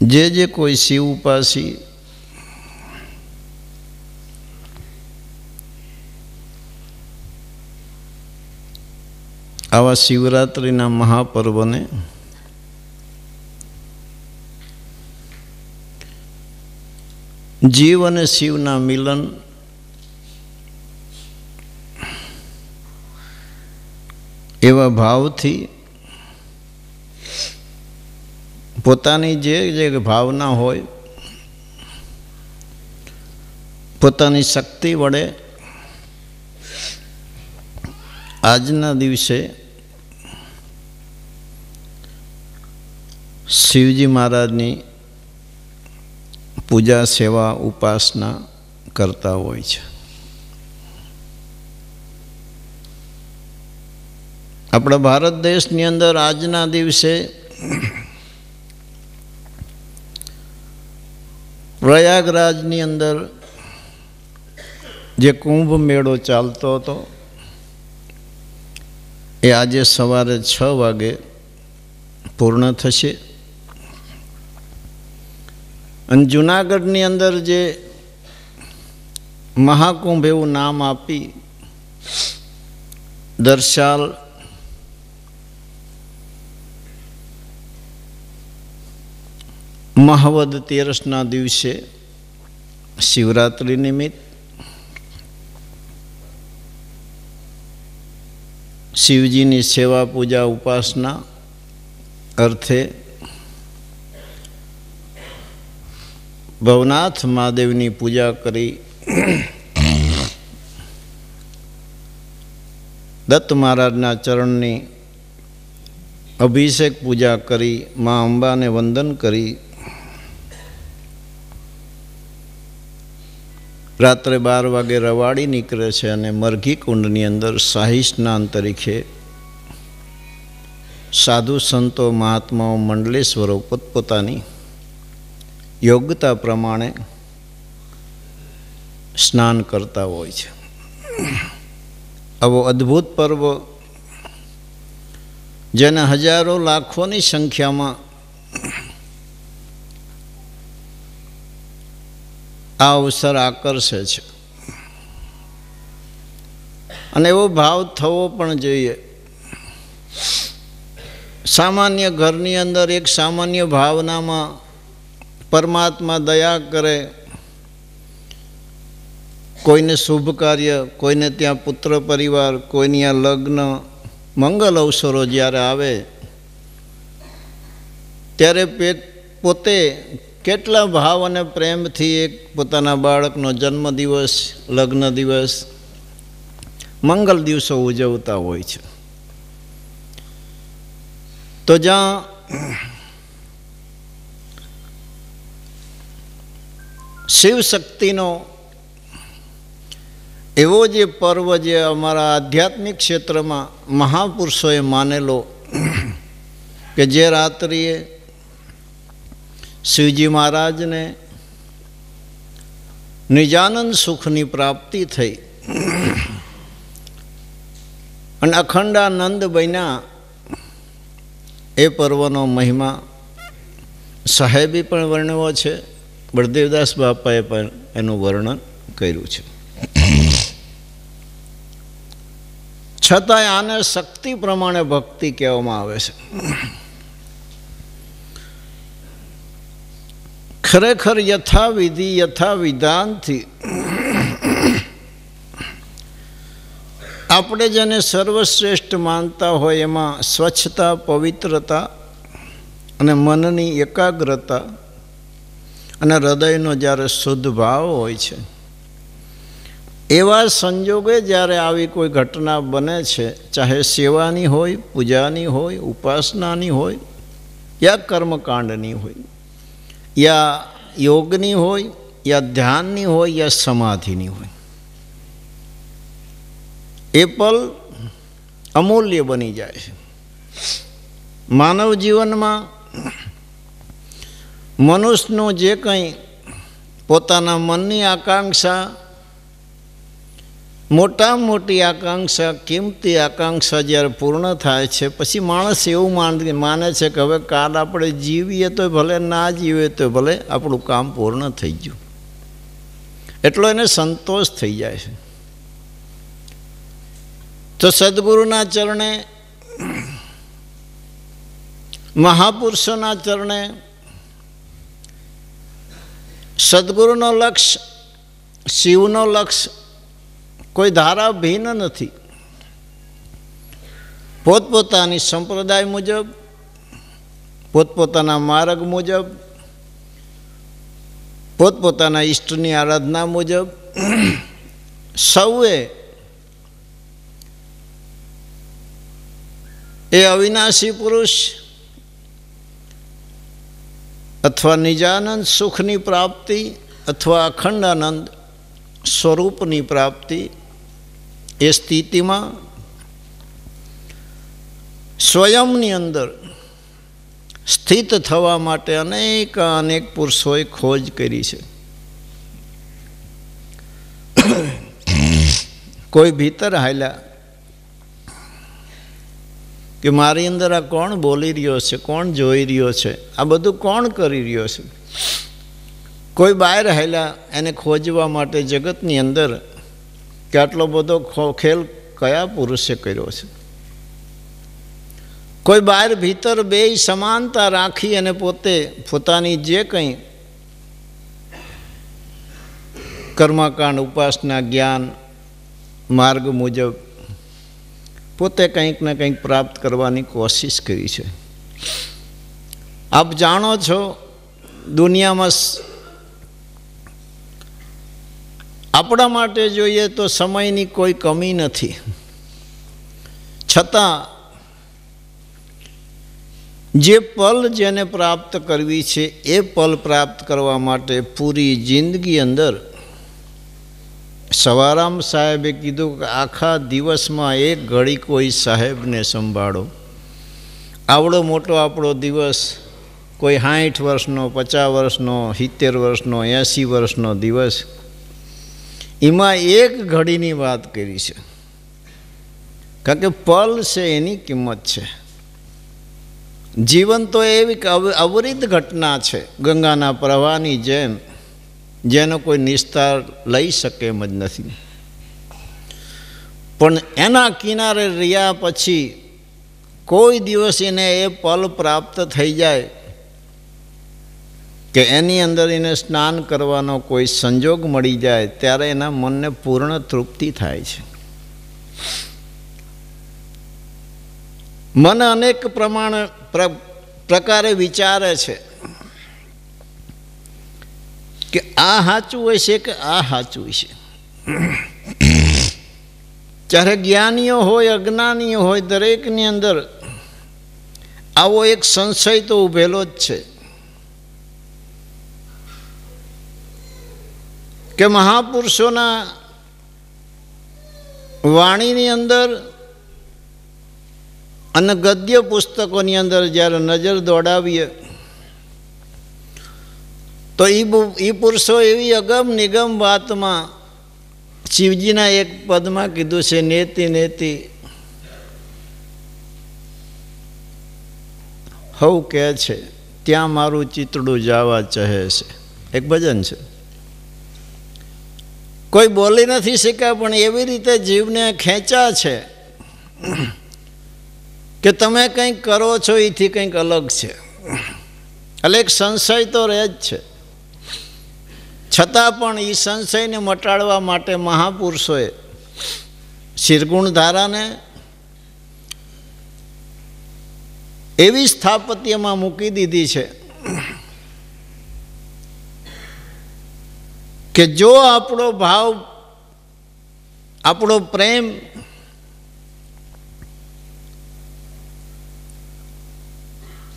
જે જે કોઈ શિવ ઉપાસી આવા શિવરાત્રિના મહાપર્વને જીવ અને શિવના મિલન એવા ભાવથી પોતાની જે જે ભાવના હોય પોતાની શક્તિ વડે આજના દિવસે શિવજી મહારાજની પૂજા સેવા ઉપાસના કરતા હોય છે આપણા ભારત દેશની અંદર આજના દિવસે પ્રયાગરાજની અંદર જે કુંભ મેળો ચાલતો હતો એ આજે સવારે છ વાગે પૂર્ણ થશે અને જુનાગઢની અંદર જે મહાકુંભ એવું નામ આપી દર્શાલ મહાવદ તેરસના દિવસે શિવરાત્રિ નિમિત્ત શિવજીની સેવા પૂજા ઉપાસના અર્થે ભવનાથ મહાદેવની પૂજા કરી દત્ત મહારાજના ચરણની અભિષેક પૂજા કરી મા અંબાને વંદન કરી રાત્રે બાર વાગે રવાડી નીકળે છે અને મરઘી કુંડની અંદર શાહી સ્નાન તરીકે સાધુ સંતો મહાત્માઓ મંડલેશ્વરો પોતપોતાની યોગ્યતા પ્રમાણે સ્નાન કરતા હોય છે આવો અદ્ભુત પર્વ જેને હજારો લાખોની સંખ્યામાં આ અવસર આકર્ષે છે અને એવો ભાવ થવો પણ જોઈએ સામાન્ય ઘરની અંદર એક સામાન્ય ભાવનામાં પરમાત્મા દયા કરે કોઈને શુભ કાર્ય કોઈને ત્યાં પુત્ર પરિવાર કોઈની આ લગ્ન મંગલ અવસરો જ્યારે આવે ત્યારે પોતે કેટલા ભાવ અને પ્રેમથી એક પોતાના બાળકનો જન્મદિવસ લગ્ન દિવસ મંગલ દિવસો ઉજવતા હોય છે તો જ્યાં શિવશક્તિનો એવો જે પર્વ જે અમારા આધ્યાત્મિક ક્ષેત્રમાં મહાપુરુષોએ માનેલો કે જે રાત્રિએ શિવજી મહારાજને નિજાનંદ સુખની પ્રાપ્તિ થઈ અને અખંડાનંદ બન્યા એ પર્વનો મહિમા સાહેબી પણ વર્ણવ્યો છે બળદેવદાસ બાપાએ પણ એનું વર્ણન કર્યું છે છતાંય આને શક્તિ પ્રમાણે ભક્તિ કહેવામાં આવે છે ખરેખર યથાવિધિ યથાવિધાનથી આપણે જેને સર્વશ્રેષ્ઠ માનતા હોય એમાં સ્વચ્છતા પવિત્રતા અને મનની એકાગ્રતા અને હૃદયનો જ્યારે શુદ્ધ ભાવ હોય છે એવા સંજોગે જ્યારે આવી કોઈ ઘટના બને છે ચાહે સેવાની હોય પૂજાની હોય ઉપાસનાની હોય યા કર્મકાંડની હોય યા યોગની હોય યા ધ્યાનની હોય યા સમાધિની હોય એ પલ અમૂલ્ય બની જાય છે માનવ જીવનમાં મનુષ્યનું જે કંઈ પોતાના મનની આકાંક્ષા મોટા મોટી આકાંક્ષા કિંમતી આકાંક્ષા જ્યારે પૂર્ણ થાય છે પછી માણસ એવું માને છે કે હવે કાલ આપણે જીવીએ તો ભલે ના જીવીએ તો ભલે આપણું કામ પૂર્ણ થઈ ગયું એટલો એને સંતોષ થઈ જાય છે તો સદગુરુના ચરણે મહાપુરુષોના ચરણે સદગુરુનો લક્ષ શિવનો લક્ષ કોઈ ધારા ભિન્ન નથી પોતપોતાની સંપ્રદાય મુજબ પોતપોતાના માર્ગ મુજબ પોતપોતાના ઈષ્ટની આરાધના મુજબ સૌએ એ અવિનાશી પુરુષ અથવા નિજાનંદ સુખની પ્રાપ્તિ અથવા અખંડ આનંદ સ્વરૂપની પ્રાપ્તિ એ સ્થિતિમાં સ્વયંની અંદર સ્થિત થવા માટે અનેક અનેક પુરુષોએ ખોજ કરી છે કોઈ ભીતર હાલ્યા કે મારી અંદર આ કોણ બોલી રહ્યો છે કોણ જોઈ રહ્યો છે આ બધું કોણ કરી રહ્યો છે કોઈ બહાર હાલ્યા એને ખોજવા માટે જગતની અંદર કે આટલો બધો ખેલ કયા પુરુષે કર્યો છે કોઈ બહાર ભીતર બે સમાનતા રાખી અને પોતે પોતાની જે કંઈ કર્મકાંડ ઉપાસના જ્ઞાન માર્ગ મુજબ પોતે કંઈક ને કંઈક પ્રાપ્ત કરવાની કોશિશ કરી છે આપ જાણો છો દુનિયામાં આપણા માટે જોઈએ તો સમયની કોઈ કમી નથી છતાં જે પલ જેને પ્રાપ્ત કરવી છે એ પલ પ્રાપ્ત કરવા માટે પૂરી જિંદગી અંદર સવારામ સાહેબે કીધું કે આખા દિવસમાં એક ઘડી કોઈ સાહેબને સંભાળો આવડો મોટો આપણો દિવસ કોઈ સાઠ વર્ષનો પચાસ વર્ષનો સિત્તેર વર્ષનો એંસી વર્ષનો દિવસ એમાં એક ઘડીની વાત કરી છે કારણ કે પલ છે એની કિંમત છે જીવન તો એવી અવરિત ઘટના છે ગંગાના પ્રવાહની જેમ જેનો કોઈ નિસ્તાર લઈ શકે એમ જ નથી પણ એના કિનારે રહ્યા પછી કોઈ દિવસ એને એ પલ પ્રાપ્ત થઈ જાય કે એની અંદર એને સ્નાન કરવાનો કોઈ સંજોગ મળી જાય ત્યારે એના મનને પૂર્ણ તૃપ્તિ થાય છે મન અનેક પ્રમાણ પ્રકારે વિચારે છે કે આ સાચું હોય છે કે આ સાચું છે જ્યારે જ્ઞાનીઓ હોય અજ્ઞાનીઓ હોય દરેકની અંદર આવો એક સંશય તો ઊભેલો જ છે કે મહાપુરુષોના વાણીની અંદર અને ગદ્ય પુસ્તકોની અંદર જ્યારે નજર દોડાવીએ તો એ પુરુષો એવી અગમ નિગમ વાતમાં શિવજીના એક પદમાં કીધું છે નેતિ નેતિ હવ કહે છે ત્યાં મારું ચિતડું જાવા ચહે છે એક ભજન છે કોઈ બોલી નથી શીખ્યા પણ એવી રીતે જીવને ખેંચા છે કે તમે કંઈક કરો છો એથી કંઈક અલગ છે એટલે એક સંશય તો રહે જ છે છતાં પણ એ સંશયને મટાડવા માટે મહાપુરુષોએ શિરગુણ ધારાને એવી સ્થાપત્યમાં મૂકી દીધી છે કે જો આપણો ભાવ આપણો પ્રેમ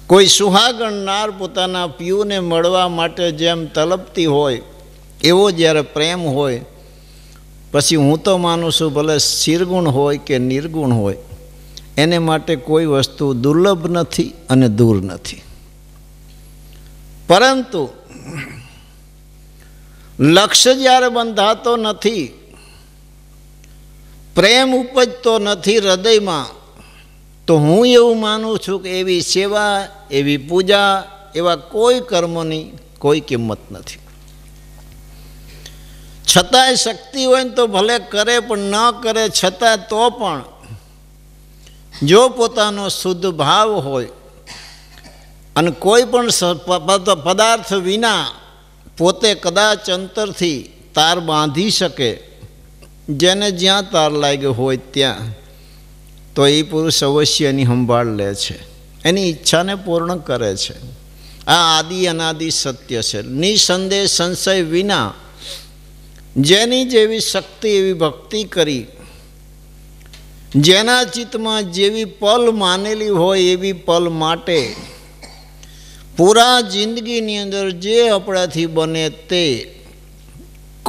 કોઈ સુહાગણનાર પોતાના પિયુને મળવા માટે જેમ તલપતી હોય એવો જ્યારે પ્રેમ હોય પછી હું તો માનું છું ભલે શિરગુણ હોય કે નિર્ગુણ હોય એને માટે કોઈ વસ્તુ દુર્લભ નથી અને દૂર નથી પરંતુ લક્ષ્ય જ્યારે બંધાતો નથી પ્રેમ ઉપજતો નથી હૃદયમાં તો હું એવું માનું છું કે એવી સેવા એવી પૂજા એવા કોઈ કર્મોની કોઈ કિંમત નથી છતાંય શક્તિ હોય ને તો ભલે કરે પણ ન કરે છતાં તો પણ જો પોતાનો શુદ્ધ ભાવ હોય અને કોઈ પણ પદાર્થ વિના પોતે કદાચ અંતરથી તાર બાંધી શકે જેને જ્યાં તાર લાગ્યો હોય ત્યાં તો એ પુરુષ અવશ્ય એની સંભાળ લે છે એની ઈચ્છાને પૂર્ણ કરે છે આ આદિ અનાદિ સત્ય છે નિસંદેહ સંશય વિના જેની જેવી શક્તિ એવી ભક્તિ કરી જેના ચિત્તમાં જેવી પલ માનેલી હોય એવી પલ માટે પૂરા જિંદગીની અંદર જે આપણાથી બને તે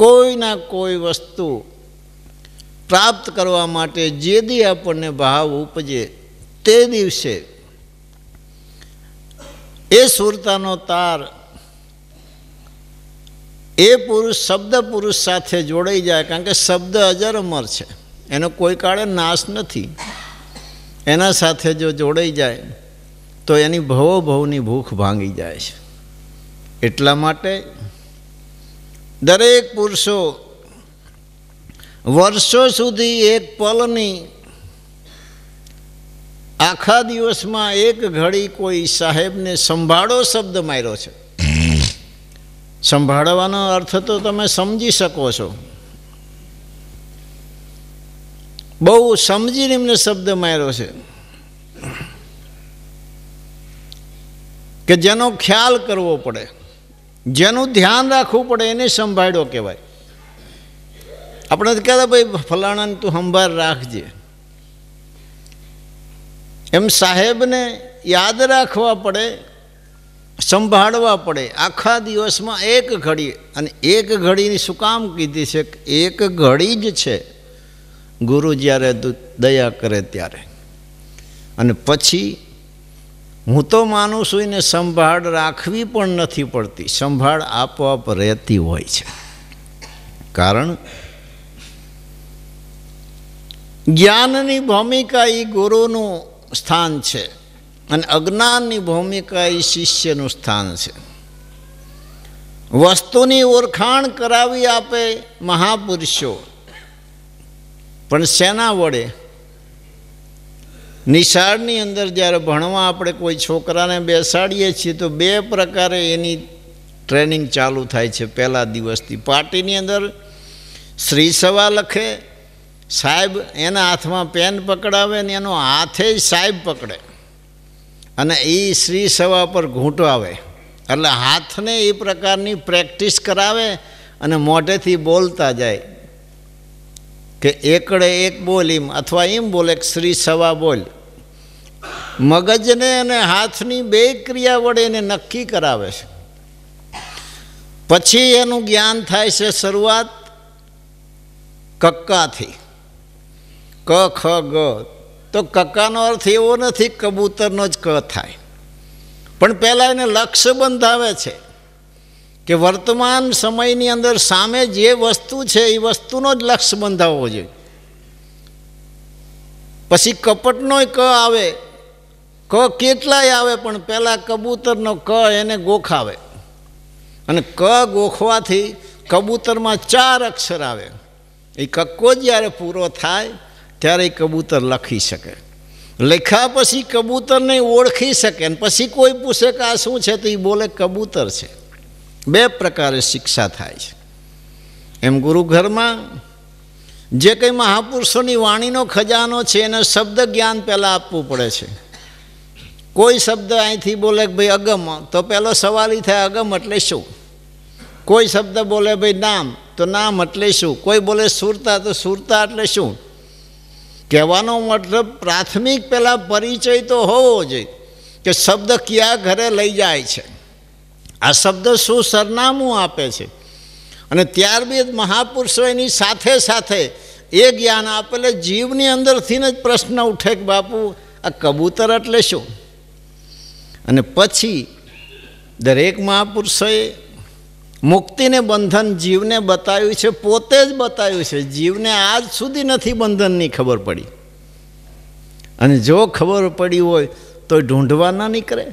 કોઈના કોઈ વસ્તુ પ્રાપ્ત કરવા માટે જે દી આપણને ભાવ ઉપજે તે દિવસે એ સુરતાનો તાર એ પુરુષ શબ્દ પુરુષ સાથે જોડાઈ જાય કારણ કે શબ્દ અજર અમર છે એનો કોઈ કાળે નાશ નથી એના સાથે જો જોડાઈ જાય તો એની ભવો ભવની ભૂખ ભાંગી જાય છે એટલા માટે દરેક પુરુષો વર્ષો સુધી એક પલની આખા દિવસમાં એક ઘડી કોઈ સાહેબને સંભાળો શબ્દ માર્યો છે સંભાળવાનો અર્થ તો તમે સમજી શકો છો બહુ સમજીને એમને શબ્દ માર્યો છે કે જેનો ખ્યાલ કરવો પડે જેનું ધ્યાન રાખવું પડે એને સંભાળ્યો કહેવાય આપણે તો કહેતા ભાઈ ફલાણાને તું સંભાળ રાખજે એમ સાહેબને યાદ રાખવા પડે સંભાળવા પડે આખા દિવસમાં એક ઘડી અને એક ઘડીની શું કામ કીધી છે એક ઘડી જ છે ગુરુ જ્યારે દયા કરે ત્યારે અને પછી હું તો માનું છું એને સંભાળ રાખવી પણ નથી પડતી સંભાળ આપોઆપ રહેતી હોય છે કારણ જ્ઞાનની ભૂમિકા એ ગુરુનું સ્થાન છે અને અજ્ઞાનની ભૂમિકા એ શિષ્યનું સ્થાન છે વસ્તુની ઓળખાણ કરાવી આપે મહાપુરુષો પણ શેના વડે નિશાળની અંદર જ્યારે ભણવા આપણે કોઈ છોકરાને બેસાડીએ છીએ તો બે પ્રકારે એની ટ્રેનિંગ ચાલુ થાય છે પહેલા દિવસથી પાર્ટીની અંદર શ્રી સવા લખે સાહેબ એના હાથમાં પેન પકડાવે ને એનો હાથે જ સાહેબ પકડે અને એ શ્રી સવા પર ઘૂંટવાવે એટલે હાથને એ પ્રકારની પ્રેક્ટિસ કરાવે અને મોઢેથી બોલતા જાય કે એકડે એક બોલ એમ અથવા એમ બોલે કે શ્રી સવા બોલ મગજને અને હાથની બે ક્રિયા વડે એને નક્કી કરાવે છે પછી એનું જ્ઞાન થાય છે શરૂઆત કક્કાથી ક ખ ગ તો કક્કાનો અર્થ એવો નથી કબૂતરનો જ ક થાય પણ પહેલાં એને લક્ષ્ય બંધાવે છે કે વર્તમાન સમયની અંદર સામે જે વસ્તુ છે એ વસ્તુનો જ લક્ષ્ય બંધાવવો જોઈએ પછી કપટનો ક આવે ક કેટલાય આવે પણ પહેલાં કબૂતરનો ક એને ગોખાવે અને ક ગોખવાથી કબૂતરમાં ચાર અક્ષર આવે એ કક્કો જ્યારે પૂરો થાય ત્યારે એ કબૂતર લખી શકે લખ્યા પછી કબૂતરને ઓળખી શકે અને પછી કોઈ પૂછે કે આ શું છે તો એ બોલે કબૂતર છે બે પ્રકારે શિક્ષા થાય છે એમ ગુરુઘરમાં જે કંઈ મહાપુરુષોની વાણીનો ખજાનો છે એને શબ્દ જ્ઞાન પહેલાં આપવું પડે છે કોઈ શબ્દ અહીંથી બોલે કે ભાઈ અગમ તો પહેલો સવાલ એ થાય અગમ એટલે શું કોઈ શબ્દ બોલે ભાઈ નામ તો નામ એટલે શું કોઈ બોલે સુરતા તો સુરતા એટલે શું કહેવાનો મતલબ પ્રાથમિક પહેલાં પરિચય તો હોવો જોઈએ કે શબ્દ ક્યાં ઘરે લઈ જાય છે આ શબ્દ શું સરનામું આપે છે અને ત્યાર ત્યારબાદ મહાપુરુષો એની સાથે સાથે એ જ્ઞાન આપેલે જીવની અંદરથી જ પ્રશ્ન ઉઠે કે બાપુ આ કબૂતર એટલે શું અને પછી દરેક મહાપુરુષોએ મુક્તિને બંધન જીવને બતાવ્યું છે પોતે જ બતાવ્યું છે જીવને આજ સુધી નથી બંધનની ખબર પડી અને જો ખબર પડી હોય તો ઢૂંઢવા ન નીકળે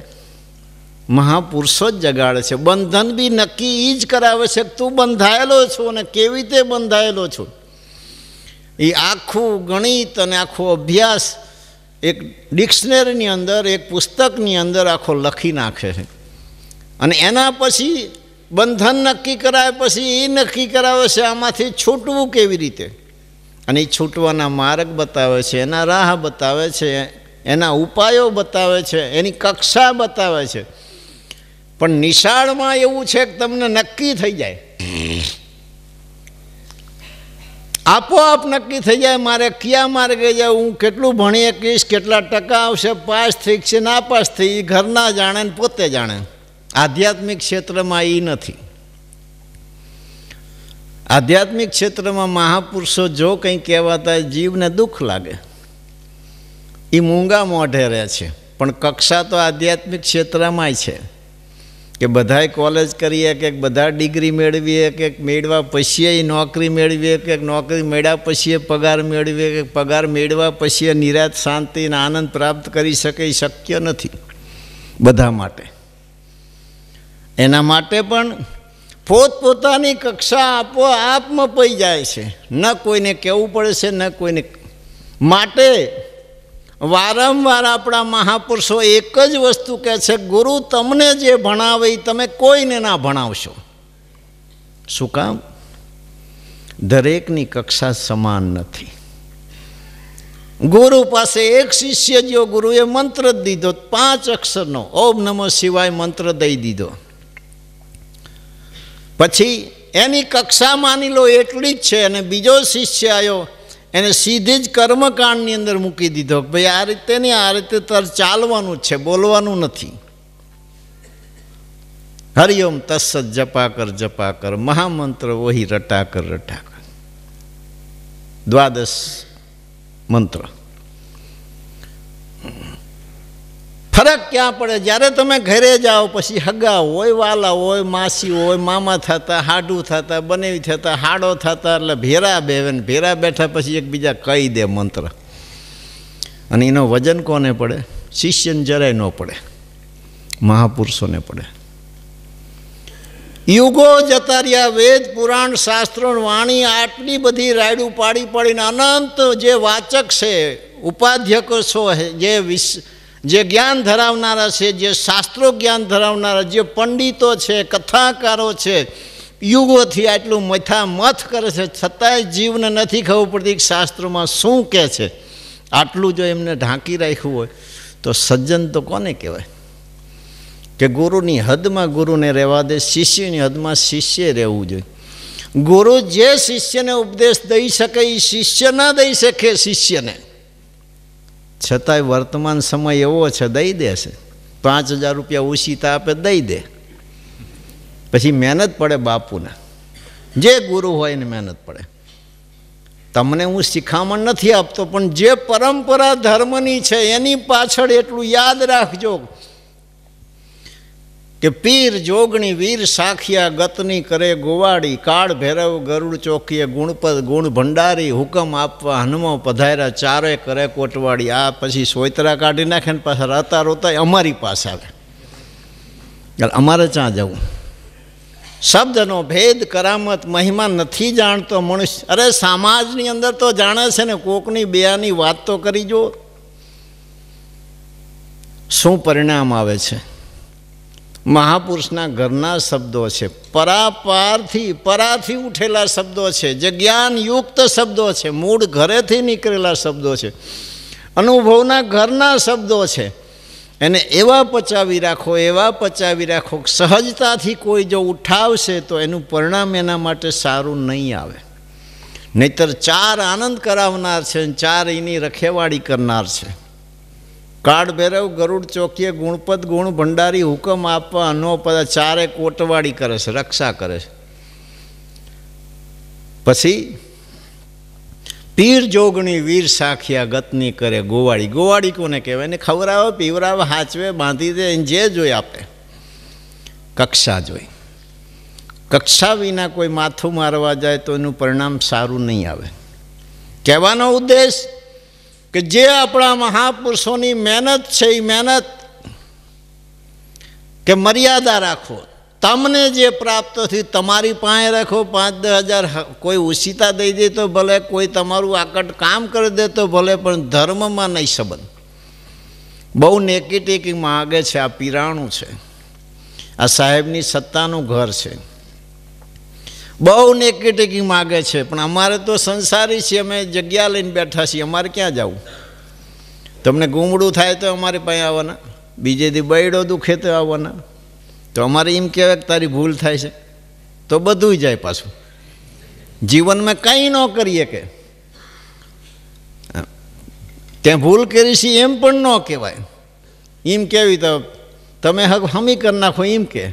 મહાપુરુષો જ જગાડે છે બંધન બી નક્કી એ જ કરાવે છે તું બંધાયેલો છો અને કેવી રીતે બંધાયેલો છો એ આખું ગણિત અને આખો અભ્યાસ એક ડિક્શનરીની અંદર એક પુસ્તકની અંદર આખો લખી નાખે છે અને એના પછી બંધન નક્કી કરાવે પછી એ નક્કી કરાવે છે આમાંથી છૂટવું કેવી રીતે અને એ છૂટવાના માર્ગ બતાવે છે એના રાહ બતાવે છે એના ઉપાયો બતાવે છે એની કક્ષા બતાવે છે પણ નિશાળમાં એવું છે કે તમને નક્કી થઈ જાય આપોઆપ નક્કી થઈ જાય મારે કયા માર્ગે જાય હું કેટલું ભણી શકીશ કેટલા ટકા આવશે પાસ થઈ છે ના પાસ થઈ એ ઘરના જાણે ને પોતે જાણે આધ્યાત્મિક ક્ષેત્રમાં એ નથી આધ્યાત્મિક ક્ષેત્રમાં મહાપુરુષો જો કંઈ કહેવાતા જીવને દુઃખ લાગે એ મૂંગા મોઢે રહે છે પણ કક્ષા તો આધ્યાત્મિક ક્ષેત્રમાં છે કે બધાએ કોલેજ કરીએ કે બધા ડિગ્રી મેળવીએ કે મેળવા પછી નોકરી મેળવીએ કે નોકરી મેળવ્યા પછી પગાર મેળવીએ કે પગાર મેળવા પછી નિરાત શાંતિ અને આનંદ પ્રાપ્ત કરી શકે શક્ય નથી બધા માટે એના માટે પણ પોતપોતાની કક્ષા આપો આપોઆપ મપાઈ જાય છે ન કોઈને કહેવું પડે છે ન કોઈને માટે વારંવાર આપણા મહાપુરુષો એક જ વસ્તુ કહે છે ગુરુ તમને જે ભણાવે એ તમે કોઈને ના ભણાવશો શું કામ દરેકની કક્ષા સમાન નથી ગુરુ પાસે એક શિષ્ય જો ગુરુએ મંત્ર દીધો પાંચ અક્ષરનો ઓમ નમો શિવાય મંત્ર દઈ દીધો પછી એની કક્ષા માની લો એટલી જ છે અને બીજો શિષ્ય આવ્યો એને સીધી જ કર્મકાંડની અંદર મૂકી દીધો ભાઈ આ રીતે નહીં આ રીતે તર ચાલવાનું છે બોલવાનું નથી હરિઓમ તસ્સ જપાકર જપાકર મહામંત્ર વહી રટાકર રટાકર દ્વાદશ મંત્ર ફરક ક્યાં પડે જ્યારે તમે ઘરે જાઓ પછી હગા હોય વાલા હોય માસી હોય મામા થતા હાડું થતા બનેવી થતા હાડો થતા એટલે ભેરા બેવે ને ભેરા બેઠા પછી એકબીજા કહી દે મંત્ર અને એનો વજન કોને પડે શિષ્યને જરાય ન પડે મહાપુરુષોને પડે યુગો જતા રહ્યા વેદ પુરાણ શાસ્ત્રો વાણી આટલી બધી રાયડું પાડી પાડીને અનંત જે વાચક છે ઉપાધ્યકો છો જે વિશ્વ જે જ્ઞાન ધરાવનારા છે જે શાસ્ત્રો જ્ઞાન ધરાવનારા જે પંડિતો છે કથાકારો છે યુગોથી આટલું મથા મથ કરે છે છતાંય જીવને નથી ખબર પડતી શાસ્ત્રોમાં શું કહે છે આટલું જો એમને ઢાંકી રાખ્યું હોય તો સજ્જન તો કોને કહેવાય કે ગુરુની હદમાં ગુરુને રહેવા દે શિષ્યની હદમાં શિષ્ય રહેવું જોઈએ ગુરુ જે શિષ્યને ઉપદેશ દઈ શકે એ શિષ્ય ના દઈ શકે શિષ્યને છતાંય વર્તમાન સમય એવો છે દઈ દે છે પાંચ હજાર રૂપિયા ઉછીતા આપે દઈ દે પછી મહેનત પડે બાપુને જે ગુરુ હોય એને મહેનત પડે તમને હું શિખામણ નથી આપતો પણ જે પરંપરા ધર્મની છે એની પાછળ એટલું યાદ રાખજો કે પીર જોગણી વીર સાખિયા ગતની કરે ગોવાડી કાળ ભેરવ ગરુડ ચોકીએ ગુણપદ ગુણ ભંડારી હુકમ આપવા હનમો પધાર્યા ચારે કરે કોટવાડી આ પછી સોયતરા કાઢી નાખે ને પાછા રતા રોતા અમારી પાસે આવે અમારે ત્યાં જવું શબ્દનો ભેદ કરામત મહિમા નથી જાણતો મનુષ્ય અરે સમાજની અંદર તો જાણે છે ને કોકની બેની વાત તો કરી જો શું પરિણામ આવે છે મહાપુરુષના ઘરના શબ્દો છે પરાપારથી પરાથી ઉઠેલા શબ્દો છે જે જ્ઞાનયુક્ત શબ્દો છે મૂળ ઘરેથી નીકળેલા શબ્દો છે અનુભવના ઘરના શબ્દો છે એને એવા પચાવી રાખો એવા પચાવી રાખો સહજતાથી કોઈ જો ઉઠાવશે તો એનું પરિણામ એના માટે સારું નહીં આવે નહીતર ચાર આનંદ કરાવનાર છે ચાર એની રખેવાળી કરનાર છે કાળભૈરવ ગરુડ ચોકીએ ગુણપત ગુણ ભંડારી હુકમ આપવા અનો બધા ચારે કોટવાળી કરે છે રક્ષા કરે છે પછી પીર જોગણી વીર સાખિયા ગતની કરે ગોવાળી ગોવાળી કોને કહેવાય ને ખવરાવે પીવરાવે હાચવે બાંધી દે એને જે જોઈ આપે કક્ષા જોઈ કક્ષા વિના કોઈ માથું મારવા જાય તો એનું પરિણામ સારું નહીં આવે કહેવાનો ઉદ્દેશ કે જે આપણા મહાપુરુષોની મહેનત છે એ મહેનત કે મર્યાદા રાખો તમને જે પ્રાપ્ત થયું તમારી પાસે રાખો પાંચ દસ હજાર કોઈ ઉશિતા દઈ દે તો ભલે કોઈ તમારું આકટ કામ કરી દે તો ભલે પણ ધર્મમાં નહીં સંબંધ બહુ નેકી ટેકી માગે છે આ પિરાણું છે આ સાહેબની સત્તાનું ઘર છે બહુ નેકી માગે છે પણ અમારે તો સંસારી છીએ અમે જગ્યા લઈને બેઠા છીએ અમારે ક્યાં જવું તમને ગુમડું થાય તો અમારે પાસે આવવાના બીજે દી બૈડો દુખે તો આવવાના તો અમારે એમ કહેવાય કે તારી ભૂલ થાય છે તો બધું જાય પાછું જીવનમાં કંઈ ન કરીએ કે ત્યાં ભૂલ કરી છે એમ પણ ન કહેવાય એમ કેવી તો તમે હમી કરી નાખો એમ કે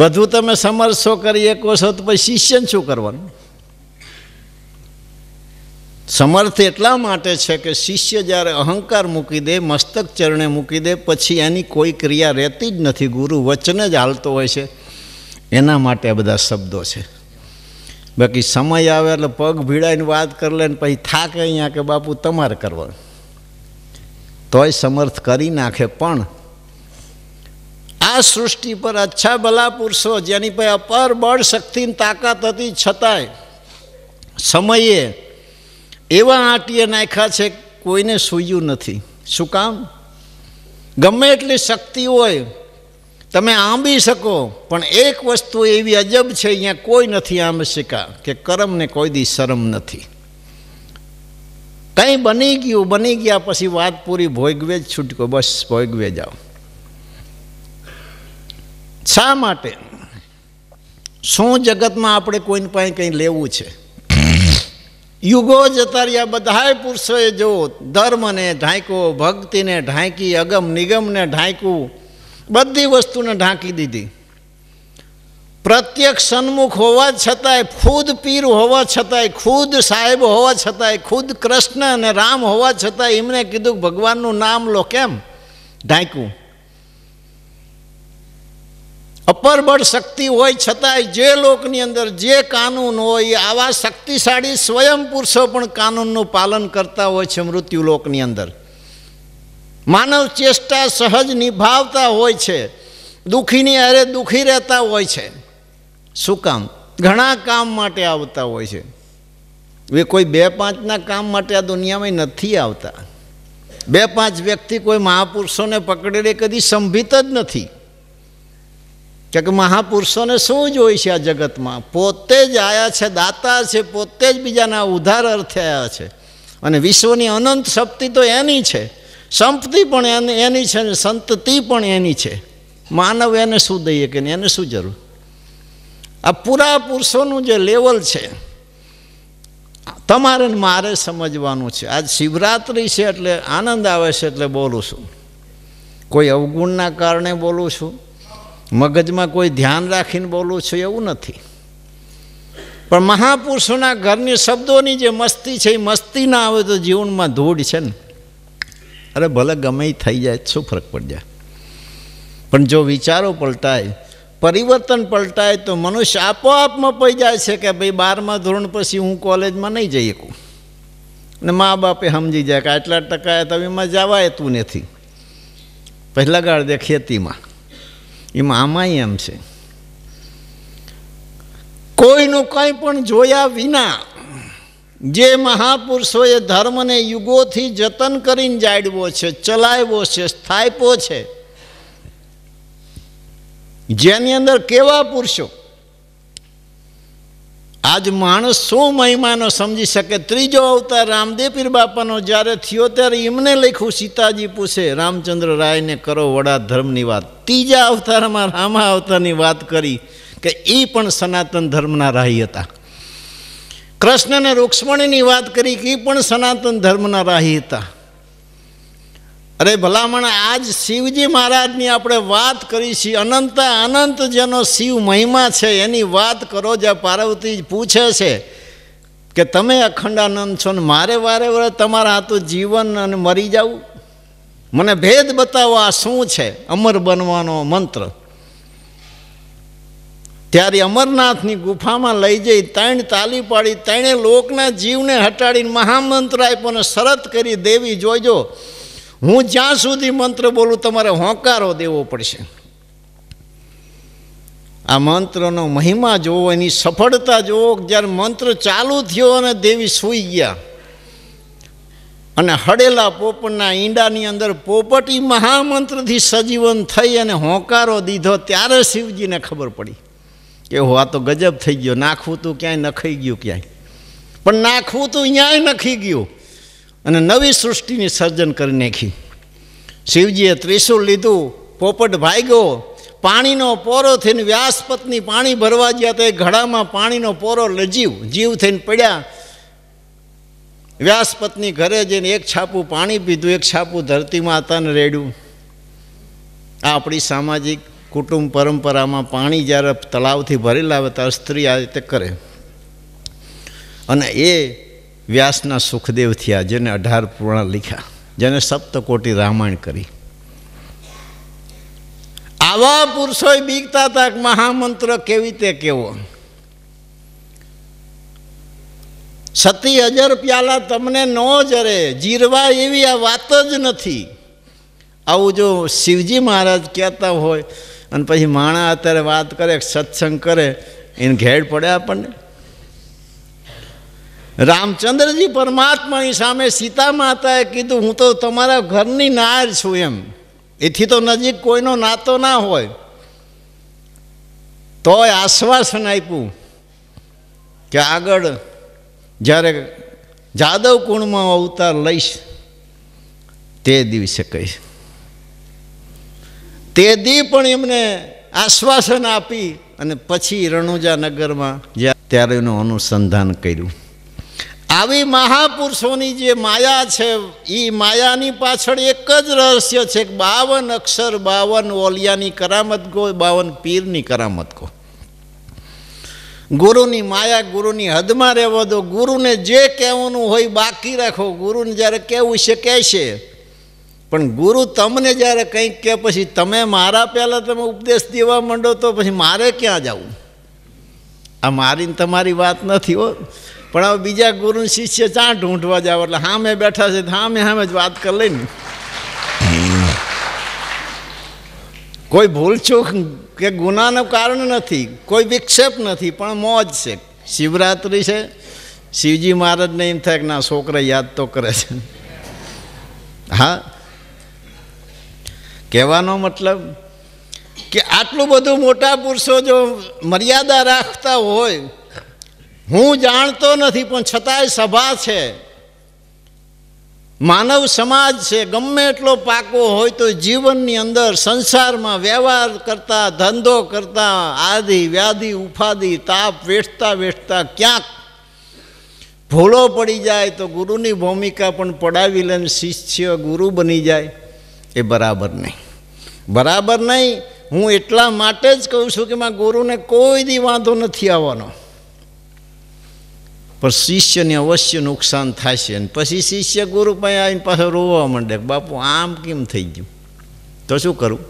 બધું તમે સમરસો કરી એક છો તો પછી શિષ્યને શું કરવાનું સમર્થ એટલા માટે છે કે શિષ્ય જ્યારે અહંકાર મૂકી દે મસ્તક ચરણે મૂકી દે પછી એની કોઈ ક્રિયા રહેતી જ નથી ગુરુ વચન જ હાલતો હોય છે એના માટે આ બધા શબ્દો છે બાકી સમય આવે એટલે પગ ભીડાઈને વાત કરી લે ને પછી થાકે અહીંયા કે બાપુ તમારે કરવાનું તોય સમર્થ કરી નાખે પણ આ સૃષ્ટિ પર અચ્છા ભલા પુરુષો જેની પાસે અપાર બળ શક્તિની તાકાત હતી છતાંય સમયે એવા આંટીએ નાખ્યા છે કોઈને સૂયું નથી શું કામ ગમે એટલી શક્તિ હોય તમે આંબી શકો પણ એક વસ્તુ એવી અજબ છે અહીંયા કોઈ નથી આંબશિકા કે કરમને કોઈ દી શરમ નથી કંઈ બની ગયું બની ગયા પછી વાત પૂરી ભોગવે જ છૂટકો બસ ભોગવે જાઓ શા માટે શું જગતમાં આપણે કોઈને પાસે કંઈ લેવું છે યુગો જતા રહ્યા બધાય પુરુષોએ જો ધર્મને ઢાંક્યો ભક્તિને ઢાંકી અગમ નિગમને ઢાંક્યું બધી વસ્તુને ઢાંકી દીધી પ્રત્યક્ષ સન્મુખ હોવા છતાંય ખુદ પીર હોવા છતાંય ખુદ સાહેબ હોવા છતાંય ખુદ કૃષ્ણ અને રામ હોવા છતાંય એમને કીધું ભગવાનનું નામ લો કેમ ઢાંક્યું અપરબળ શક્તિ હોય છતાંય જે લોકની અંદર જે કાનૂન હોય આવા શક્તિશાળી સ્વયં પુરુષો પણ કાનૂનનું પાલન કરતા હોય છે મૃત્યુ લોકની અંદર માનવ ચેષ્ટા સહજ નિભાવતા હોય છે દુઃખીની અરે દુઃખી રહેતા હોય છે શું કામ ઘણા કામ માટે આવતા હોય છે એ કોઈ બે પાંચના કામ માટે આ દુનિયામાં નથી આવતા બે પાંચ વ્યક્તિ કોઈ મહાપુરુષોને પકડેલી કદી સંભિત જ નથી કે મહાપુરુષોને શું જોઈ છે આ જગતમાં પોતે જ આવ્યા છે દાતા છે પોતે જ બીજાના ઉધાર અર્થે આવ્યા છે અને વિશ્વની અનંત શક્તિ તો એની છે સંપત્તિ પણ એની છે ને સંતતિ પણ એની છે માનવ એને શું દઈએ કે એને શું જરૂર આ પૂરા પુરુષોનું જે લેવલ છે તમારે મારે સમજવાનું છે આજ શિવરાત્રિ છે એટલે આનંદ આવે છે એટલે બોલું છું કોઈ અવગુણના કારણે બોલું છું મગજમાં કોઈ ધ્યાન રાખીને બોલું છું એવું નથી પણ મહાપુરુષોના ઘરની શબ્દોની જે મસ્તી છે એ મસ્તી ના આવે તો જીવનમાં ધૂળ છે ને અરે ભલે ગમે થઈ જાય શું ફરક પડ જાય પણ જો વિચારો પલટાય પરિવર્તન પલટાય તો મનુષ્ય આપોઆપમાં પડી જાય છે કે ભાઈ બારમા ધોરણ પછી હું કોલેજમાં નહીં જઈ શકું ને મા બાપે સમજી જાય કે આટલા ટકા તમે એમાં જવાય તું નથી પહેલા ગાળ દે ખેતીમાં એમાં આમાંય એમ છે કોઈનું કંઈ પણ જોયા વિના જે મહાપુરુષોએ ધર્મને યુગોથી જતન કરીને જાડવો છે ચલાવ્યો છે સ્થાપ્યો છે જેની અંદર કેવા પુરુષો આજ માણસ શું મહિમાનો સમજી શકે ત્રીજો અવતાર રામદેવ બાપાનો જ્યારે થયો ત્યારે એમને લખ્યું સીતાજી પૂછે રામચંદ્ર રાયને કરો વડા ધર્મની વાત ત્રીજા અવતારમાં રામા અવતારની વાત કરી કે એ પણ સનાતન ધર્મના રાહી હતા કૃષ્ણને રૂક્ષ્મણીની વાત કરી કે એ પણ સનાતન ધર્મના રાહી હતા અરે ભલામણ આજ શિવજી મહારાજની આપણે વાત કરી છીએ અનંત અનંત જેનો શિવ મહિમા છે એની વાત કરો જે પાર્વતી પૂછે છે કે તમે અખંડાનંદ છો ને મારે વારે વારે તમારા આ તો જીવન અને મરી જવું મને ભેદ બતાવો આ શું છે અમર બનવાનો મંત્ર ત્યારે અમરનાથની ગુફામાં લઈ જઈ ત્રણ તાલી પાડી તેણે લોકના જીવને હટાડીને મહામંત્ર આપ્યો અને શરત કરી દેવી જોઈજો હું જ્યાં સુધી મંત્ર બોલું તમારે હોંકારો દેવો પડશે આ મંત્રનો મહિમા જોવો એની સફળતા જોવો જ્યારે મંત્ર ચાલુ થયો અને દેવી સૂઈ ગયા અને હડેલા પોપટના ઈંડાની અંદર પોપટી મહામંત્રથી સજીવન થઈ અને હોંકારો દીધો ત્યારે શિવજીને ખબર પડી કે હો આ તો ગજબ થઈ ગયો નાખવું તું ક્યાંય નખાઈ ગયું ક્યાંય પણ નાખવું તું ક્યાંય નખી ગયું અને નવી સૃષ્ટિની સર્જન કરી નાખી શિવજીએ ત્રિશુલ લીધું પોપટ ભાગ્યો પાણીનો પોરો થઈને વ્યાસપતની પાણી ભરવા ગયા તો એ ઘડામાં પાણીનો પોરો લજીવ જીવ થઈને પડ્યા વ્યાસપતની ઘરે જઈને એક છાપું પાણી પીધું એક છાપું ધરતી માતાને રેડ્યું આ આપણી સામાજિક કુટુંબ પરંપરામાં પાણી જ્યારે તળાવથી ભરી લાવે ત્યારે સ્ત્રી આ રીતે કરે અને એ વ્યાસના સુખદેવ થયા જેને અઢાર પૂર્ણ લીખ્યા જેને સપ્તકોટી રામાયણ કરી આવા પુરુષો બીકતા હતા મહામંત્ર કેવી રીતે કેવો સતી અજર પ્યાલા તમને ન જરે જીરવા એવી આ વાત જ નથી આવું જો શિવજી મહારાજ કહેતા હોય અને પછી માણા અત્યારે વાત કરે સત્સંગ કરે એને ઘેડ પડે આપણને રામચંદ્રજી પરમાત્માની સામે સીતા માતાએ કીધું હું તો તમારા ઘરની નાર છું એમ એથી તો નજીક કોઈનો નાતો ના હોય તોય આશ્વાસન આપ્યું કે આગળ જ્યારે જાદવ કુણમાં અવતાર લઈશ તે દિવસે કહીશ તે દી પણ એમને આશ્વાસન આપી અને પછી રણુજા નગરમાં જ્યાં ત્યારે એનું અનુસંધાન કર્યું આવી મહાપુરુષોની જે માયા છે એ માયાની પાછળ એક જ રહસ્ય છે કે બાવન અક્ષર બાવન ઓલિયાની કરામત ગો બાવન પીરની કરામત ગો ગુરુની માયા ગુરુની હદમાં રહેવો દો ગુરુને જે કહેવાનું હોય બાકી રાખો ગુરુને જ્યારે કહેવું છે કહેશે પણ ગુરુ તમને જ્યારે કંઈક કહે પછી તમે મારા પહેલાં તમે ઉપદેશ દેવા માંડો તો પછી મારે ક્યાં જવું આ મારીને તમારી વાત નથી હો પણ હવે બીજા ગુરુ શિષ્ય ચા ઢૂંઢવા જાવ એટલે હામે બેઠા છે હામે હામે જ વાત કરી લઈને કોઈ ભૂલચૂક કે ગુનાનું કારણ નથી કોઈ વિક્ષેપ નથી પણ મોજ છે શિવરાત્રિ છે શિવજી મહારાજને એમ થાય કે ના છોકરા યાદ તો કરે છે હા કહેવાનો મતલબ કે આટલું બધું મોટા પુરુષો જો મર્યાદા રાખતા હોય હું જાણતો નથી પણ છતાંય સભા છે માનવ સમાજ છે ગમે એટલો પાકો હોય તો જીવનની અંદર સંસારમાં વ્યવહાર કરતા ધંધો કરતા આદિ વ્યાધિ ઉફાદી તાપ વેઠતા વેઠતા ક્યાંક ભૂલો પડી જાય તો ગુરુની ભૂમિકા પણ પડાવી લઈને શિષ્ય ગુરુ બની જાય એ બરાબર નહીં બરાબર નહીં હું એટલા માટે જ કહું છું કે મારા ગુરુને કોઈ દી વાંધો નથી આવવાનો પણ શિષ્યને અવશ્ય નુકસાન થશે અને પછી શિષ્ય ગુરુ પાસે આવીને પાછો રોવા માંડે બાપુ આમ કેમ થઈ ગયું તો શું કરું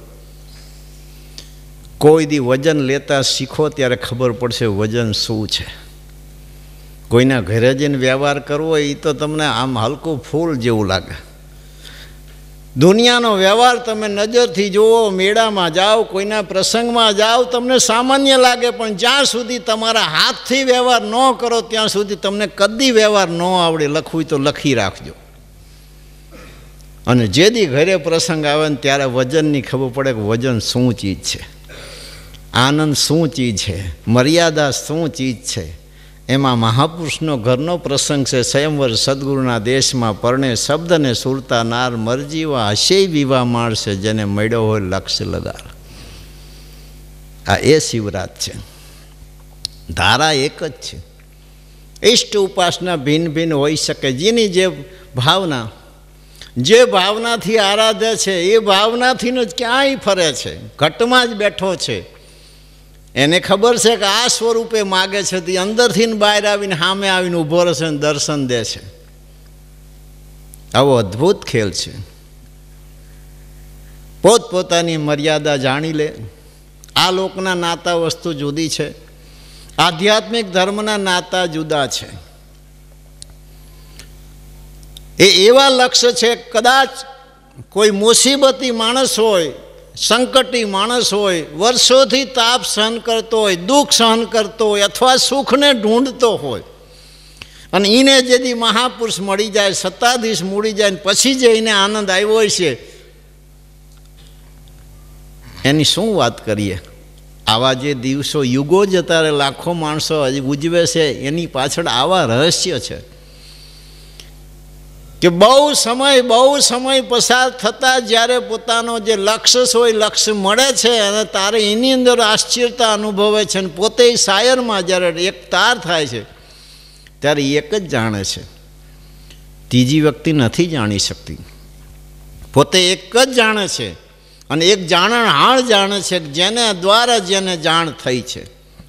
કોઈ દી વજન લેતા શીખો ત્યારે ખબર પડશે વજન શું છે કોઈના ઘરે જઈને વ્યવહાર કરવો એ તો તમને આમ હલકું ફૂલ જેવું લાગે દુનિયાનો વ્યવહાર તમે નજરથી જુઓ મેળામાં જાઓ કોઈના પ્રસંગમાં જાઓ તમને સામાન્ય લાગે પણ જ્યાં સુધી તમારા હાથથી વ્યવહાર ન કરો ત્યાં સુધી તમને કદી વ્યવહાર ન આવડે લખવું તો લખી રાખજો અને જે દી ઘરે પ્રસંગ આવે ને ત્યારે વજનની ખબર પડે કે વજન શું ચીજ છે આનંદ શું ચીજ છે મર્યાદા શું ચીજ છે એમાં મહાપુરુષનો ઘરનો પ્રસંગ છે સ્વયંવર સદગુરુના દેશમાં પરણે શબ્દને સુરતાનાર મરજીવા હશે વિવાહ માણશે જેને મળ્યો હોય લક્ષ લગાર આ એ શિવરાત છે ધારા એક જ છે ઇષ્ટ ઉપાસના ભિન્ન ભિન્ન હોઈ શકે જેની જે ભાવના જે ભાવનાથી આરાધ્ય છે એ ભાવનાથીનો જ ક્યાંય ફરે છે ઘટમાં જ બેઠો છે એને ખબર છે કે આ સ્વરૂપે માગે છે તે અંદરથી બહાર આવીને સામે આવીને ઊભો રહેશે અને દર્શન દે છે આવો અદ્ભુત ખેલ છે પોતપોતાની મર્યાદા જાણી લે આ લોકના નાતા વસ્તુ જુદી છે આધ્યાત્મિક ધર્મના નાતા જુદા છે એ એવા લક્ષ્ય છે કદાચ કોઈ મુસીબતી માણસ હોય સંકટી માણસ હોય વર્ષોથી તાપ સહન કરતો હોય દુઃખ સહન કરતો હોય અથવા સુખને ઢૂંઢતો હોય અને એને જેથી મહાપુરુષ મળી જાય સત્તાધીશ મળી જાય પછી જે એને આનંદ આવ્યો છે એની શું વાત કરીએ આવા જે દિવસો યુગો જતા અત્યારે લાખો માણસો હજી ઉજવે છે એની પાછળ આવા રહસ્ય છે કે બહુ સમય બહુ સમય પસાર થતાં જ્યારે પોતાનો જે લક્ષ્ય હોય લક્ષ્ય મળે છે અને તારે એની અંદર આશ્ચર્યતા અનુભવે છે અને પોતે શાયરમાં જ્યારે એક તાર થાય છે ત્યારે એક જ જાણે છે ત્રીજી વ્યક્તિ નથી જાણી શકતી પોતે એક જ જાણે છે અને એક જાણણ હાણ જાણે છે જેને દ્વારા જેને જાણ થઈ છે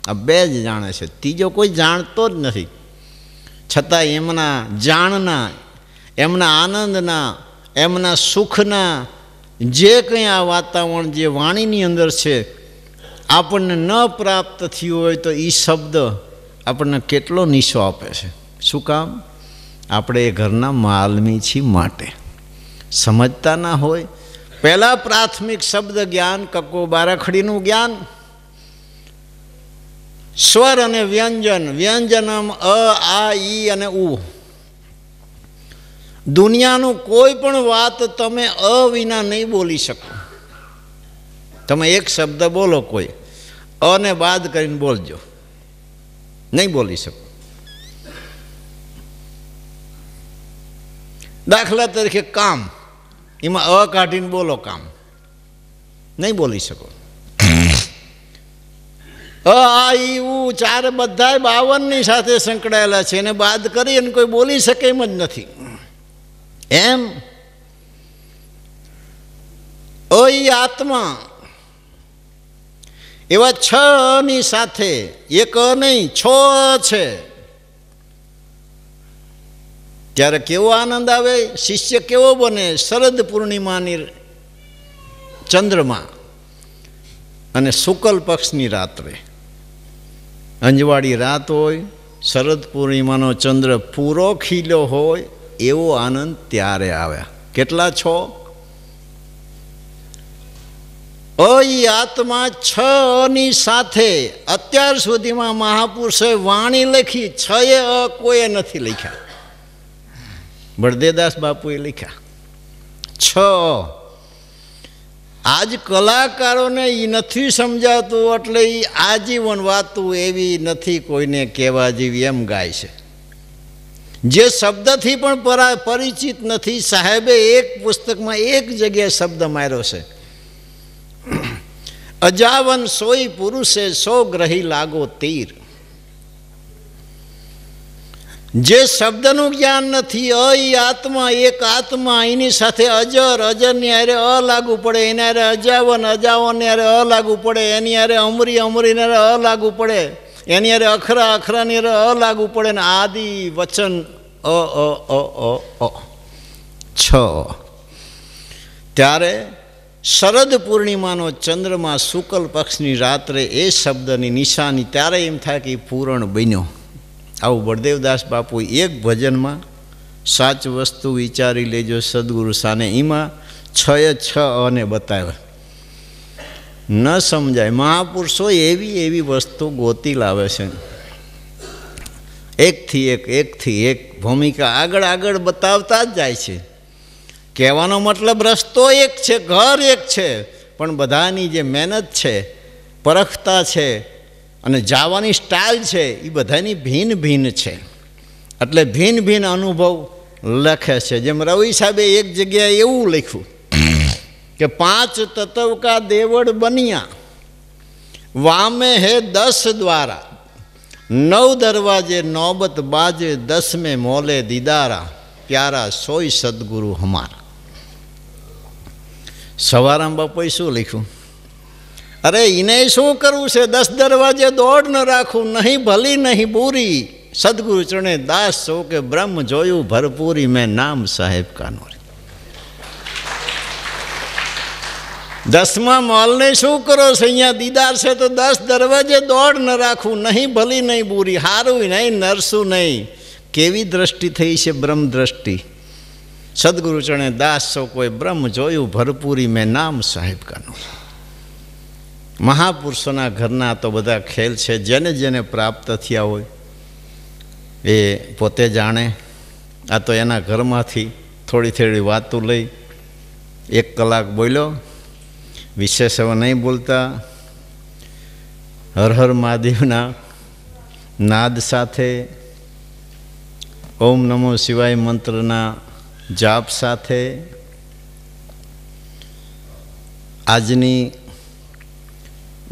આ બે જ જાણે છે ત્રીજો કોઈ જાણતો જ નથી છતાં એમના જાણના એમના આનંદના એમના સુખના જે કંઈ આ વાતાવરણ જે વાણીની અંદર છે આપણને ન પ્રાપ્ત થયું હોય તો એ શબ્દ આપણને કેટલો નિશો આપે છે શું કામ આપણે એ ઘરના માલમી છી માટે સમજતા ના હોય પહેલાં પ્રાથમિક શબ્દ જ્ઞાન કક્કો બારાખડીનું જ્ઞાન સ્વર અને વ્યંજન વ્યંજનમ અ આ ઈ અને ઉ દુનિયાનું કોઈ પણ વાત તમે અ વિના નહીં બોલી શકો તમે એક શબ્દ બોલો કોઈ અને બાદ કરીને બોલજો નહીં બોલી શકો દાખલા તરીકે કામ એમાં અ કાઢીને બોલો કામ નહીં બોલી શકો આ એવું ચાર બધા બાવનની સાથે સંકળાયેલા છે એને બાદ કરી અને કોઈ બોલી શકે એમ જ નથી એમ અય આત્મા એવા છ ની સાથે એક નહીં છ છે ત્યારે કેવો આનંદ આવે શિષ્ય કેવો બને શરદ પૂર્ણિમાની ચંદ્રમાં અને શુકલ પક્ષની રાત્રે અંજવાળી રાત હોય શરદ પૂર્ણિમાનો ચંદ્ર પૂરો ખીલ્યો હોય એવો આનંદ ત્યારે આવ્યા કેટલા છો અય આત્મા છ ની સાથે અત્યાર સુધીમાં મહાપુરુષે વાણી લખી છ એ અ કોઈએ નથી લખ્યા બળદેદાસ બાપુએ લખ્યા છ આજ કલાકારોને એ નથી સમજાતું એટલે એ આજીવન વાતું એવી નથી કોઈને કહેવા જેવી એમ ગાય છે જે શબ્દથી પણ પરિચિત નથી સાહેબે એક પુસ્તકમાં એક જગ્યાએ શબ્દ માર્યો છે અજાવન સોઈ પુરુષે સો ગ્રહી લાગો તીર જે શબ્દનું જ્ઞાન નથી અય આત્મા એક આત્મા એની સાથે અજર અજરની અરે અ લાગુ પડે એને અરે અજાવન અજાવન અરે અ લાગુ પડે એની અરે અમરી અમરીને અરે અ લાગુ પડે એની અરે અખરા અખરાની અરે અ લાગુ પડે ને આદિ વચન અ અ અ અ અ છ ત્યારે શરદ પૂર્ણિમાનો ચંદ્રમાં શુકલ પક્ષની રાત્રે એ શબ્દની નિશાની ત્યારે એમ થાય કે પૂરણ બન્યો આવું બળદેવદાસ બાપુ એક ભજનમાં સાચ વસ્તુ વિચારી લેજો સદગુરુ સાને એમાં છ છ અને બતાવ્યા ન સમજાય મહાપુરુષો એવી એવી વસ્તુ ગોતી લાવે છે એકથી એક એકથી એક ભૂમિકા આગળ આગળ બતાવતા જ જાય છે કહેવાનો મતલબ રસ્તો એક છે ઘર એક છે પણ બધાની જે મહેનત છે પરખતા છે અને જાવાની સ્ટાઇલ છે એ બધાની ભિન્ન ભિન્ન છે એટલે ભિન્ન ભિન્ન અનુભવ લખે છે જેમ રવિ સાહેબે એક જગ્યાએ એવું લખ્યું કે પાંચ તત્વકા દેવળ બન્યા વામે હે દસ દ્વારા નવ દરવાજે નોબત બાજે દસ મેં મોલે દીદારા પ્યારા સોય સદગુરુ હમારા સવારામાં બાપોએ શું લખ્યું અરે એને શું કરવું છે દસ દરવાજે દોડ ન રાખવું નહીં ભલી નહીં બુરી સદગુરુ ચરણે દાસ સૌ કે બ્રહ્મ જોયું ભરપૂરી મેં નામ સાહેબ કાનોરી દસમા મોલને શું કરો છો અહીંયા દીદાર છે તો દસ દરવાજે દોડ ન રાખવું નહીં ભલી નહીં બુરી હારું નહીં નરસું નહીં કેવી દ્રષ્ટિ થઈ છે બ્રહ્મ દ્રષ્ટિ સદગુરુચરણે દાસ સૌ કોઈ બ્રહ્મ જોયું ભરપૂરી મેં નામ સાહેબ કાનું મહાપુરુષોના ઘરના તો બધા ખેલ છે જેને જેને પ્રાપ્ત થયા હોય એ પોતે જાણે આ તો એના ઘરમાંથી થોડી થોડી વાતો લઈ એક કલાક બોલ્યો વિશેષો નહીં બોલતા હર હર મહાદેવના નાદ સાથે ઓમ નમો શિવાય મંત્રના જાપ સાથે આજની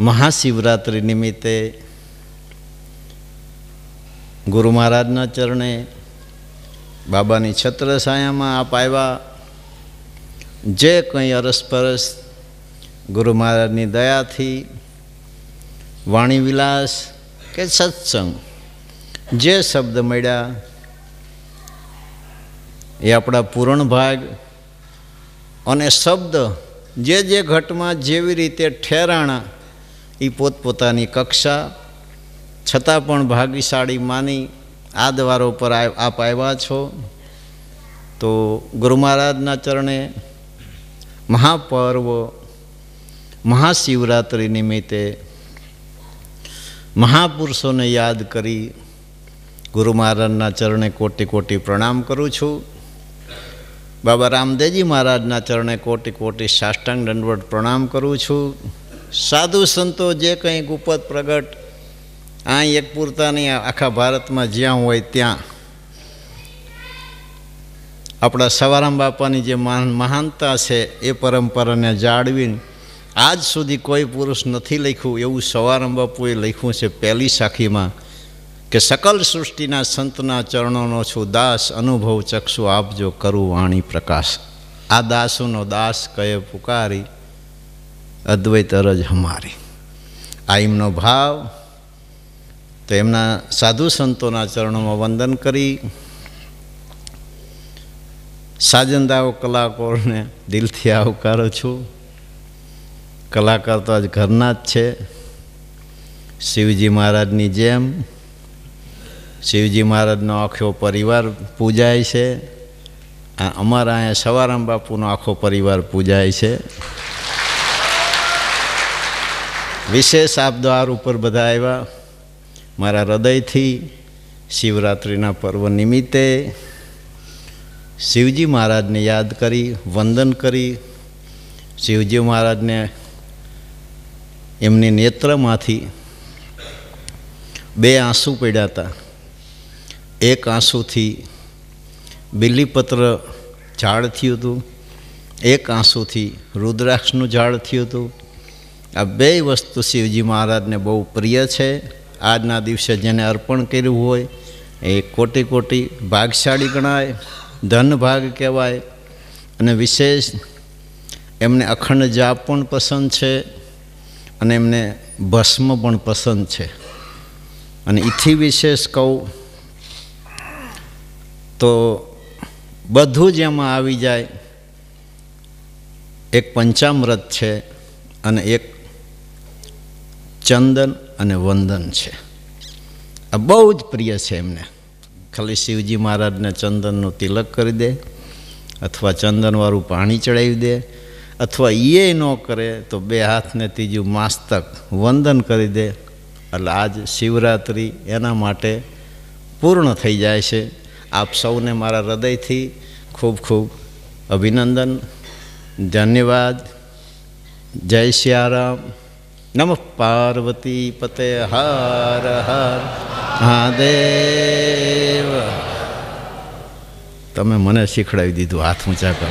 મહાશિવરાત્રિ નિમિત્તે ગુરુ મહારાજના ચરણે બાબાની છત્ર સાયામાં આપ આવ્યા જે કંઈ અરસપરસ ગુરુ મહારાજની દયાથી વાણીવિલાસ કે સત્સંગ જે શબ્દ મળ્યા એ આપણા પૂરણ ભાગ અને શબ્દ જે જે ઘટમાં જેવી રીતે ઠેરાણા એ પોતપોતાની કક્ષા છતાં પણ ભાગ્યશાળી માની આ દ્વારો પર આપ આવ્યા છો તો ગુરુ મહારાજના ચરણે મહાપર્વ મહાશિવરાત્રિ નિમિત્તે મહાપુરુષોને યાદ કરી ગુરુ મહારાજના ચરણે કોટી કોટી પ્રણામ કરું છું બાબા રામદેવજી મહારાજના ચરણે કોટી કોટી સાષ્ટાંગ દંડવટ પ્રણામ કરું છું સાધુ સંતો જે કંઈ ગુપત પ્રગટ આ એક પૂરતાની આખા ભારતમાં જ્યાં હોય ત્યાં આપણા સવારામ બાપાની જે મહાનતા છે એ પરંપરાને જાળવીને આજ સુધી કોઈ પુરુષ નથી લખ્યું એવું સવારમ બાપુએ લખ્યું છે પહેલી સાખીમાં કે સકલ સૃષ્ટિના સંતના ચરણોનો છું દાસ અનુભવ ચક્ષુ આપજો કરું વાણી પ્રકાશ આ દાસોનો દાસ કહે પુકારી અદ્વૈત અરજ હમારી આ એમનો ભાવ તો એમના સાધુ સંતોના ચરણોમાં વંદન કરી સાજંદાઓ કલાકોને દિલથી આવકારો છું કલાકાર તો આજ ઘરના જ છે શિવજી મહારાજની જેમ શિવજી મહારાજનો આખો પરિવાર પૂજાય છે અમારા અહીંયા સવારામ બાપુનો આખો પરિવાર પૂજાય છે વિશેષ આપ દ્વાર ઉપર બધા આવ્યા મારા હૃદયથી શિવરાત્રિના પર્વ નિમિત્તે શિવજી મહારાજને યાદ કરી વંદન કરી શિવજી મહારાજને એમને નેત્રમાંથી બે આંસુ પડ્યા હતા એક આંસુથી બિલીપત્ર ઝાડ થયું હતું એક આંસુથી રુદ્રાક્ષનું ઝાડ થયું હતું આ બે વસ્તુ શિવજી મહારાજને બહુ પ્રિય છે આજના દિવસે જેને અર્પણ કર્યું હોય એ કોટી કોટી ભાગશાળી ગણાય ધન ભાગ કહેવાય અને વિશેષ એમને અખંડ જાપ પણ પસંદ છે અને એમને ભસ્મ પણ પસંદ છે અને એથી વિશેષ કહું તો બધું જ એમાં આવી જાય એક પંચામૃત છે અને એક ચંદન અને વંદન છે આ બહુ જ પ્રિય છે એમને ખાલી શિવજી મહારાજને ચંદનનો તિલક કરી દે અથવા ચંદનવાળું પાણી ચડાવી દે અથવા એ ન કરે તો બે હાથને ત્રીજું માસ્તક વંદન કરી દે એટલે આજ શિવરાત્રિ એના માટે પૂર્ણ થઈ જાય છે આપ સૌને મારા હૃદયથી ખૂબ ખૂબ અભિનંદન ધન્યવાદ જય સિયારામ નમ પાર્વતી પતે હર હર મહાદેવ તમે મને શીખડાવી દીધું હાથ ઊંચા કરો